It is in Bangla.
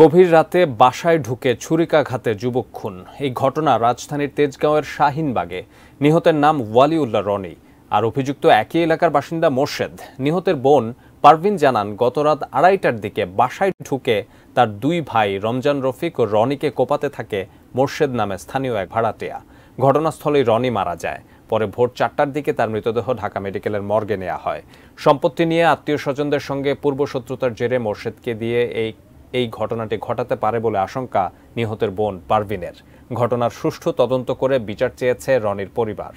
গভীর রাতে বাসায় ঢুকে ছুরিকাঘাতে যুবক খুন এই ঘটনা রাজধানীর তেজগাঁওয়ের শাহিনবাগে নিহতের নাম ওয়ালিউল্লাহ রনি আর অভিযুক্ত একই এলাকার বাসিন্দা মোর্শেদ নিহতের বোন পারভিন জানান গতরাত আড়াইটার দিকে বাসায় ঢুকে তার দুই ভাই রমজান রফিক ও রনিকে কোপাতে থাকে মোর্শেদ নামে স্থানীয় এক ভাড়াটিয়া ঘটনাস্থলেই রনি মারা যায় পরে ভোর চারটার দিকে তার মৃতদেহ ঢাকা মেডিকেলের মর্গে নেওয়া হয় সম্পত্তি নিয়ে আত্মীয় স্বজনদের সঙ্গে পূর্বশত্রুতার জেরে মোর্শেদকে দিয়ে এই এই ঘটনাটি ঘটাতে পারে বলে আশঙ্কা নিহতের বোন পারভিনের ঘটনার সুষ্ঠু তদন্ত করে বিচার চেয়েছে রনির পরিবার